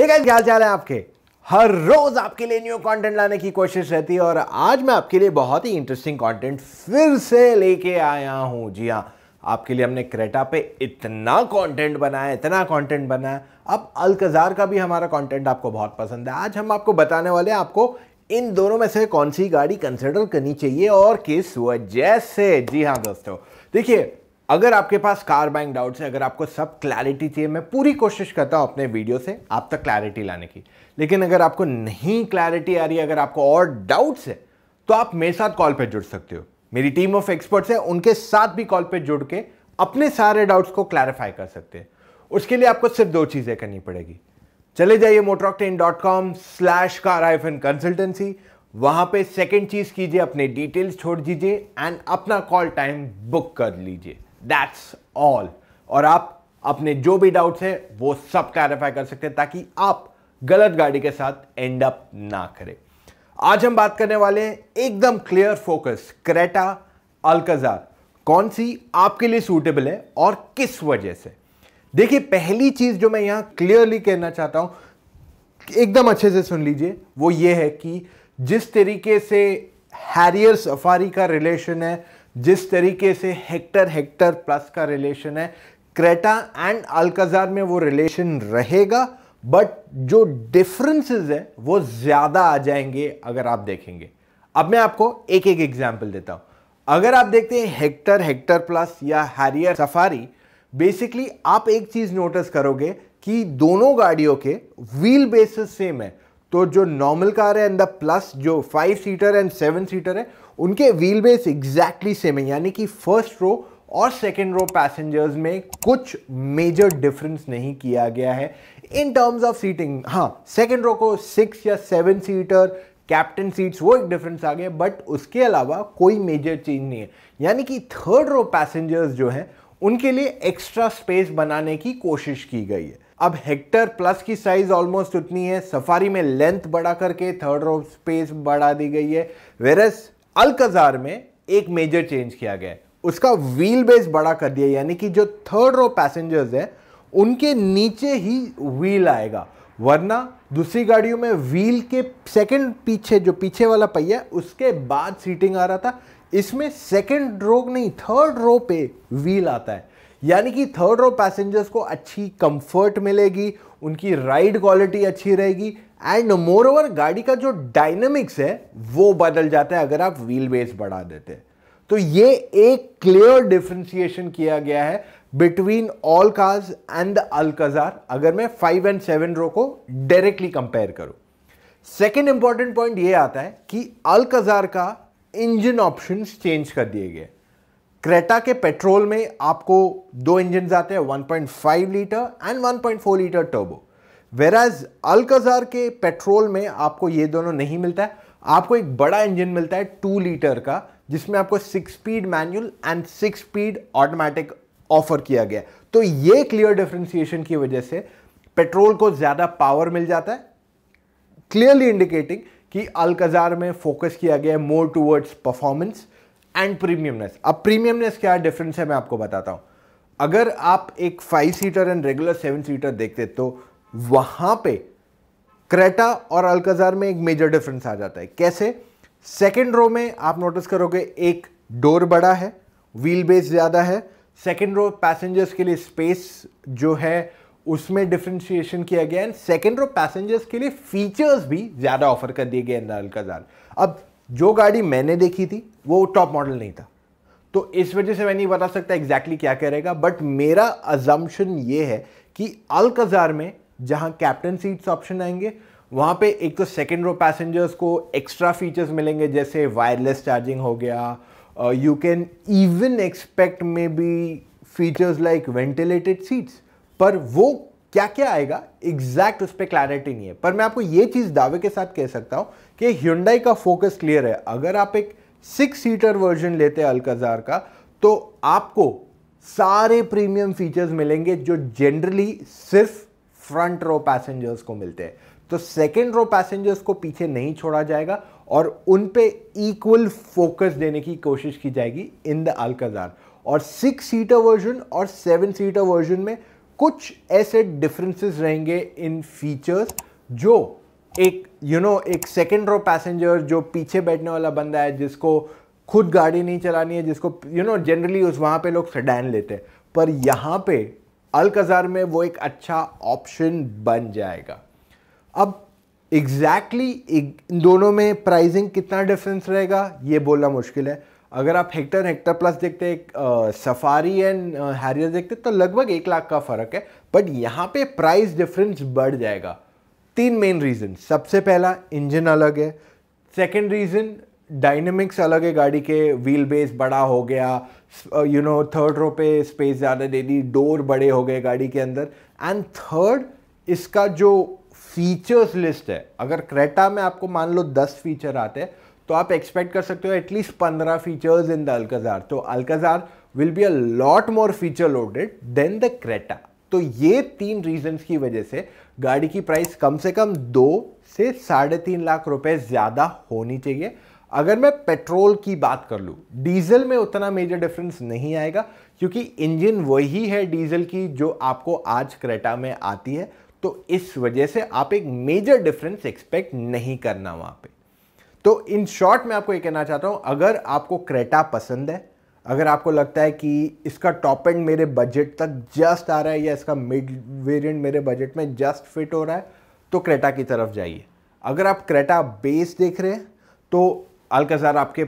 क्या चाल है आपके हर रोज आपके लिए न्यू कंटेंट लाने की कोशिश रहती है और आज मैं आपके लिए बहुत ही इंटरेस्टिंग कंटेंट फिर से लेके आया हूं जी हाँ आपके लिए हमने क्रेटा पे इतना कंटेंट बनाया इतना कंटेंट बनाया अब अलकजार का भी हमारा कंटेंट आपको बहुत पसंद है आज हम आपको बताने वाले हैं आपको इन दोनों में से कौन सी गाड़ी कंसिडर करनी चाहिए और किस वजह से जी हाँ दोस्तों देखिए अगर आपके पास कार बाइंग डाउट्स है अगर आपको सब क्लैरिटी चाहिए मैं पूरी कोशिश करता हूँ अपने वीडियो से आप तक क्लैरिटी लाने की लेकिन अगर आपको नहीं क्लैरिटी आ रही है अगर आपको और डाउट्स है तो आप मेरे साथ कॉल पर जुड़ सकते हो मेरी टीम ऑफ एक्सपर्ट्स है उनके साथ भी कॉल पर जुड़ के अपने सारे डाउट्स को क्लैरिफाई कर सकते हैं उसके लिए आपको सिर्फ दो चीज़ें करनी पड़ेगी चले जाइए ten dot com slash car N consultancy वहाँ पर सेकेंड चीज़ कीजिए अपने डिटेल्स छोड़ दीजिए एंड अपना कॉल टाइम बुक कर लीजिए दैट्स ऑल और आप अपने जो भी डाउट्स हैं वो सब क्लैरिफाई कर सकते हैं ताकि आप गलत गाड़ी के साथ एंड अप ना करें आज हम बात करने वाले हैं एकदम क्लियर फोकस क्रेटा अलकजार कौन सी आपके लिए सूटेबल है और किस वजह से देखिए पहली चीज़ जो मैं यहां क्लियरली कहना चाहता हूं एकदम अच्छे से सुन लीजिए वो ये है कि जिस तरीके से हैरियर सफारी का रिलेशन है जिस तरीके से हेक्टर हेक्टर प्लस का रिलेशन है क्रेटा एंड अल्काजार में वो रिलेशन रहेगा बट जो डिफरेंसेस है वो ज़्यादा आ जाएंगे अगर आप देखेंगे अब मैं आपको एक एक एग्जाम्पल देता हूं अगर आप देखते हैं हेक्टर हेक्टर प्लस या हैरियर सफारी बेसिकली आप एक चीज़ नोटिस करोगे कि दोनों गाड़ियों के व्हील बेसिस सेम है तो जो नॉर्मल कार है एंड द प्लस जो five seater and seven seater है उनके व्हील बेस एग्जैक्टली सेम है यानी कि फर्स्ट रो और सेकेंड रो पैसेंजर्स में कुछ मेजर डिफरेंस नहीं किया गया है इन टर्म्स ऑफ सीटिंग हाँ सेकेंड रो को सिक्स या सेवन सीटर कैप्टन सीट्स वो एक डिफरेंस आ गया बट उसके अलावा कोई मेजर चेंज नहीं है यानी कि थर्ड रो पैसेंजर्स जो हैं उनके लिए एक्स्ट्रा स्पेस बनाने की कोशिश की गई है अब हेक्टर प्लस की साइज ऑलमोस्ट उतनी है सफारी में लेंथ बढ़ा करके थर्ड रो स्पेस बढ़ा दी गई है वेरस अलकजार में एक मेजर चेंज किया गया है उसका व्हील बेस बड़ा कर दिया यानी कि जो थर्ड रो पैसेंजर्स है उनके नीचे ही व्हील आएगा वरना दूसरी गाड़ियों में व्हील के सेकंड पीछे जो पीछे वाला पहिया उसके बाद सीटिंग आ रहा था इसमें सेकंड रो नहीं थर्ड रो पे व्हील आता है यानी कि थर्ड रो पैसेंजर्स को अच्छी कंफर्ट मिलेगी उनकी राइड क्वालिटी अच्छी रहेगी एंड मोर ओवर गाड़ी का जो डायनेमिक्स है वो बदल जाता है अगर आप व्हील बेस बढ़ा देते हैं तो ये एक क्लियर डिफ्रेंसिएशन किया गया है between all cars and the Alcazar अगर मैं फाइव एंड सेवन रो को डायरेक्टली कंपेयर करूं सेकेंड इंपॉर्टेंट पॉइंट ये आता है कि अलकजार का इंजन ऑप्शन चेंज कर दिए गए क्रेटा के पेट्रोल में आपको दो इंजन आते हैं 1.5 litre and 1.4 litre turbo whereas Alcazar के पेट्रोल में आपको ये दोनों नहीं मिलता है आपको एक बड़ा इंजन मिलता है टू लीटर का जिसमें आपको six speed manual and six speed automatic offer किया गया तो ये क्लियर डिफ्रेंसिएशन की वजह से पेट्रोल को ज़्यादा पावर मिल जाता है क्लियरली इंडिकेटिंग कि अलकजार में फोकस किया गया है more towards performance and premiumness अब प्रीमियमनेस क्या डिफरेंस है मैं आपको बताता हूँ अगर आप एक five seater and regular seven seater देखते तो वहाँ पे क्रेटा और अलकजार में एक मेजर डिफरेंस आ जाता है कैसे सेकेंड रो में आप नोटिस करोगे एक डोर बड़ा है व्हील बेस ज़्यादा है सेकेंड रो पैसेंजर्स के लिए स्पेस जो है उसमें डिफ्रेंशिएशन किया गया एंड सेकेंड रो पैसेंजर्स के लिए फीचर्स भी ज़्यादा ऑफर कर दिए गए अंदाल अब जो गाड़ी मैंने देखी थी वो टॉप मॉडल नहीं था तो इस वजह से मैं नहीं बता सकता एग्जैक्टली क्या क्या रहेगा बट मेरा अजम्पन ये है कि अलकजार में जहाँ कैप्टन सीट्स ऑप्शन आएंगे वहाँ पे एक तो सेकेंड रो पैसेंजर्स को एक्स्ट्रा फीचर्स मिलेंगे जैसे वायरलेस चार्जिंग हो गया you can even expect maybe features like ventilated seats पर वो क्या क्या आएगा एग्जैक्ट उस पर क्लैरिटी नहीं है पर मैं आपको ये चीज़ दावे के साथ कह सकता हूँ कि ह्यूंडई का फोकस क्लियर है अगर आप एक सिक्स सीटर वर्जन लेते हैं अलकजार का तो आपको सारे प्रीमियम फीचर्स मिलेंगे जो जनरली सिर्फ फ्रंट रो पैसेंजर्स को मिलते हैं तो सेकेंड रो पैसेंजर्स को पीछे नहीं छोड़ा जाएगा और उन पे इक्वल फोकस देने की कोशिश की जाएगी इन द अलकजार और सिक्स सीटर वर्जन और सेवन सीटर वर्जन में कुछ ऐसे डिफरेंसेस रहेंगे इन फीचर्स जो एक यू you नो know, एक सेकेंड रो पैसेंजर जो पीछे बैठने वाला बंदा है जिसको खुद गाड़ी नहीं चलानी है जिसको यू नो जनरली उस वहाँ पे लोग सडैन लेते हैं पर यहाँ पे अलकज़ार में वो एक अच्छा ऑप्शन बन जाएगा अब एग्जैक्टली exactly, इन दोनों में प्राइजिंग कितना डिफरेंस रहेगा ये बोलना मुश्किल है अगर आप हेक्टर हेक्टर प्लस देखते हैं सफारी एंड हैरियर देखते तो लगभग एक लाख का फ़र्क है बट यहाँ पे प्राइस डिफरेंस बढ़ जाएगा तीन मेन रीज़न सबसे पहला इंजन अलग है सेकेंड रीज़न डायनेमिक्स अलग है गाड़ी के व्हील बेस बड़ा हो गया यू नो थर्ड रो पे स्पेस ज़्यादा दे दी डोर बड़े हो गए गाड़ी के अंदर एंड थर्ड इसका जो फीचर्स लिस्ट है अगर क्रेटा में आपको मान लो दस फीचर आते हैं तो आप एक्सपेक्ट कर सकते हो एटलीस्ट पंद्रह फीचर्स इन द अलकजार तो Alcazar will be a lot more feature loaded than the Creta तो ये तीन रीजंस की वजह से गाड़ी की प्राइस कम से कम दो से साढ़े तीन लाख रुपए ज़्यादा होनी चाहिए अगर मैं पेट्रोल की बात कर लूँ डीजल में उतना मेजर डिफरेंस नहीं आएगा क्योंकि इंजन वही है डीजल की जो आपको आज क्रेटा में आती है तो इस वजह से आप एक मेजर डिफरेंस एक्सपेक्ट नहीं करना वहाँ पे तो इन शॉर्ट मैं आपको ये कहना चाहता हूँ अगर आपको क्रेटा पसंद है अगर आपको लगता है कि इसका टॉप एंड मेरे बजट तक जस्ट आ रहा है या इसका मिड वेरिएंट मेरे बजट में जस्ट फिट हो रहा है तो क्रेटा की तरफ जाइए अगर आप क्रेटा बेस देख रहे हैं तो अलकज़ार आपके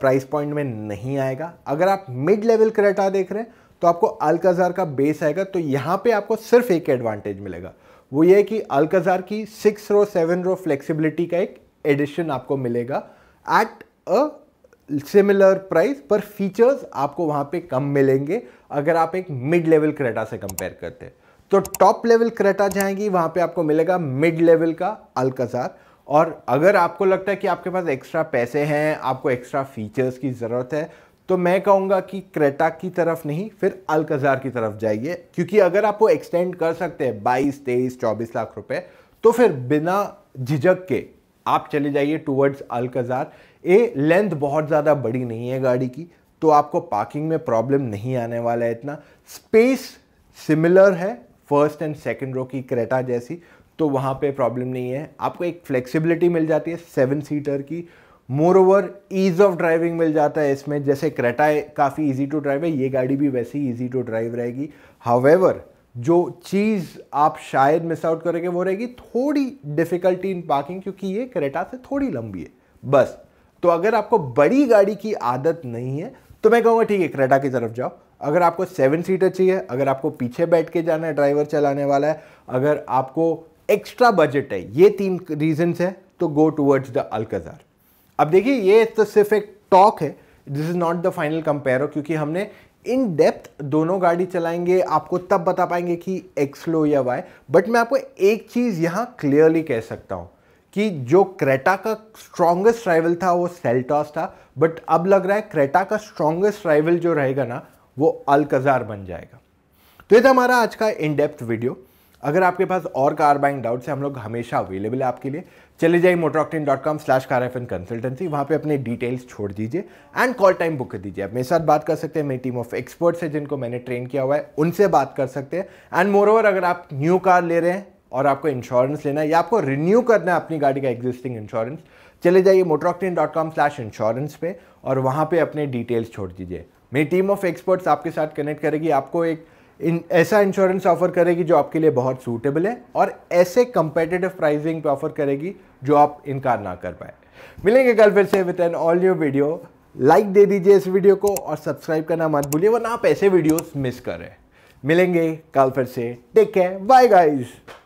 प्राइस पॉइंट में नहीं आएगा अगर आप मिड लेवल क्रेटा देख रहे हैं तो आपको अलकज़ार का बेस आएगा तो यहाँ पर आपको सिर्फ एक एडवांटेज मिलेगा वो ये कि अलकज़ार की six row seven row flexibility का एक एडिशन आपको मिलेगा एट अ सिमिलर प्राइस पर फीचर्स आपको वहाँ पे कम मिलेंगे अगर आप एक मिड लेवल क्रेटा से कंपेयर करते हैं तो टॉप लेवल क्रेटा जाएंगी वहाँ पे आपको मिलेगा मिड लेवल का अलकजार और अगर आपको लगता है कि आपके पास एक्स्ट्रा पैसे हैं आपको एक्स्ट्रा फीचर्स की ज़रूरत है तो मैं कहूँगा कि क्रेटा की तरफ नहीं फिर अलकजार की तरफ जाइए क्योंकि अगर आप वो एक्सटेंड कर सकते हैं बाईस तेईस चौबीस लाख रुपए तो फिर बिना झिझक के आप चले जाइए टूवर्ड्स अलकज़ार ए लेंथ बहुत ज़्यादा बड़ी नहीं है गाड़ी की तो आपको पार्किंग में प्रॉब्लम नहीं आने वाला है इतना स्पेस सिमिलर है फर्स्ट एंड सेकेंड रो की क्रेटा जैसी तो वहाँ पे प्रॉब्लम नहीं है आपको एक फ्लेक्सिबिलिटी मिल जाती है सेवन सीटर की moreover ease of driving मिल जाता है इसमें जैसे क्रेटा काफ़ी ईजी टू ड्राइव है ये गाड़ी भी वैसे ही ईजी टू ड्राइव रहेगी हावेवर जो चीज़ आप शायद मिस आउट करेंगे वो रहेगी थोड़ी डिफ़िकल्टी इन पार्किंग क्योंकि ये करेटा से थोड़ी लंबी है बस तो अगर आपको बड़ी गाड़ी की आदत नहीं है तो मैं कहूँगा ठीक है करेटा की तरफ जाओ अगर आपको सेवन सीटर चाहिए अगर आपको पीछे बैठ के जाना है ड्राइवर चलाने वाला है अगर आपको एक्स्ट्रा बजट है ये तीन रीजन है तो गो टूवर्ड्स द अलकजार अब देखिए ये तो सिर्फ एक टॉक है this is not the final compare क्योंकि हमने इन डेप्थ दोनों गाड़ी चलाएंगे आपको तब बता पाएंगे कि एक्स लो या वाई बट मैं आपको एक चीज़ यहाँ क्लियरली कह सकता हूँ कि जो क्रेटा का स्ट्रांगेस्ट राइवल था वो सेल्टॉस था बट अब लग रहा है क्रेटा का स्ट्रांगेस्ट राइवल जो रहेगा ना वो अलकजार बन जाएगा तो ये था हमारा आज का इन डेप्थ वीडियो अगर आपके पास और कार बाइंग डाउट्स है हम लोग हमेशा अवेलेबल है आपके लिए चले जाइए MotorOctane dot com slash car F N consultancy वहाँ पर अपने डिटेल्स छोड़ दीजिए एंड कॉल टाइम बुक कर दीजिए आप मेरे साथ बात कर सकते हैं मेरी टीम ऑफ एक्सपर्ट्स है जिनको मैंने ट्रेन किया हुआ है उनसे बात कर सकते हैं एंड मोर ओवर अगर आप न्यू कार ले रहे हैं और आपको इंश्योरेंस लेना है या आपको रिन्यू करना है अपनी गाड़ी का एग्जिस्टिंग इंश्योरेंस चले जाइए MotorOctane dot com slash insurance पे और वहाँ पर अपने डिटेल्स छोड़ दीजिए मेरी टीम ऑफ एक्सपर्ट्स आपके साथ कनेक्ट करेगी आपको एक इन ऐसा इंश्योरेंस ऑफर करेगी जो आपके लिए बहुत सूटेबल है और ऐसे कंपेटेटिव प्राइसिंग पे ऑफर करेगी जो आप इनकार ना कर पाए मिलेंगे कल फिर से with an all new video like दे दीजिए इस वीडियो को और सब्सक्राइब करना मत भूलिए वरना आप ऐसे वीडियोस मिस करें मिलेंगे कल फिर से टेक केयर बाय गाइस